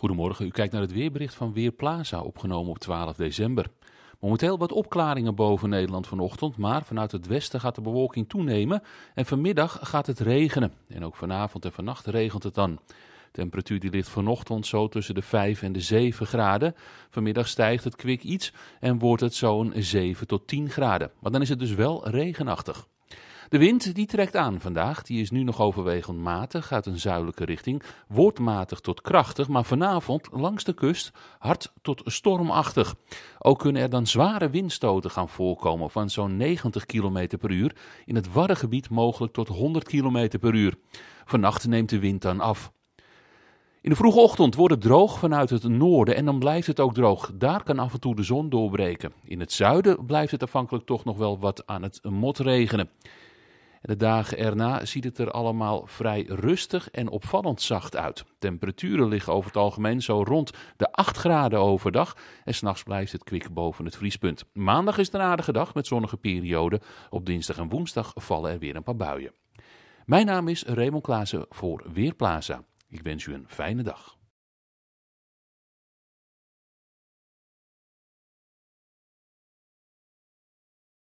Goedemorgen, u kijkt naar het weerbericht van Weerplaza, opgenomen op 12 december. Momenteel wat opklaringen boven Nederland vanochtend, maar vanuit het westen gaat de bewolking toenemen en vanmiddag gaat het regenen. En ook vanavond en vannacht regent het dan. De temperatuur die ligt vanochtend zo tussen de 5 en de 7 graden. Vanmiddag stijgt het kwik iets en wordt het zo'n 7 tot 10 graden. Maar dan is het dus wel regenachtig. De wind die trekt aan vandaag. Die is nu nog overwegend matig, gaat een zuidelijke richting. Wordt matig tot krachtig, maar vanavond langs de kust hard tot stormachtig. Ook kunnen er dan zware windstoten gaan voorkomen van zo'n 90 km per uur. In het warre gebied mogelijk tot 100 km per uur. Vannacht neemt de wind dan af. In de vroege ochtend wordt het droog vanuit het noorden en dan blijft het ook droog. Daar kan af en toe de zon doorbreken. In het zuiden blijft het afhankelijk toch nog wel wat aan het motregenen. De dagen erna ziet het er allemaal vrij rustig en opvallend zacht uit. Temperaturen liggen over het algemeen zo rond de 8 graden overdag en s'nachts blijft het kwik boven het vriespunt. Maandag is een aardige dag met zonnige perioden. Op dinsdag en woensdag vallen er weer een paar buien. Mijn naam is Raymond Klaassen voor Weerplaza. Ik wens u een fijne dag.